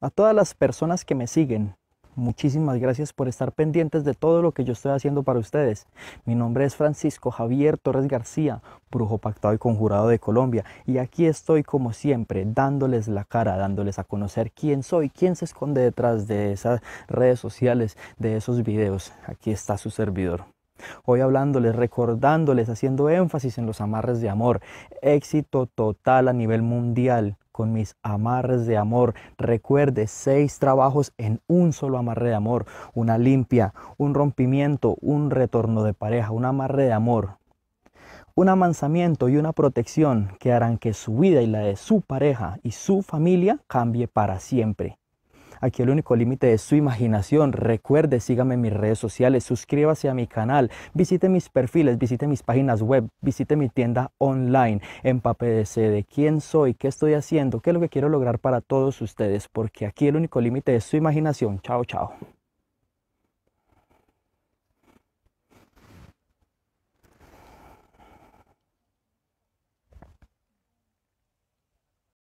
A todas las personas que me siguen, muchísimas gracias por estar pendientes de todo lo que yo estoy haciendo para ustedes. Mi nombre es Francisco Javier Torres García, brujo pactado y conjurado de Colombia, y aquí estoy como siempre dándoles la cara, dándoles a conocer quién soy, quién se esconde detrás de esas redes sociales, de esos videos. Aquí está su servidor. Hoy hablándoles, recordándoles, haciendo énfasis en los amarres de amor, éxito total a nivel mundial, con mis amarres de amor. Recuerde, seis trabajos en un solo amarre de amor. Una limpia, un rompimiento, un retorno de pareja, un amarre de amor. Un amansamiento y una protección que harán que su vida y la de su pareja y su familia cambie para siempre. Aquí el único límite es su imaginación. Recuerde, sígame en mis redes sociales, suscríbase a mi canal, visite mis perfiles, visite mis páginas web, visite mi tienda online, empapédese de quién soy, qué estoy haciendo, qué es lo que quiero lograr para todos ustedes, porque aquí el único límite es su imaginación. Chao, chao.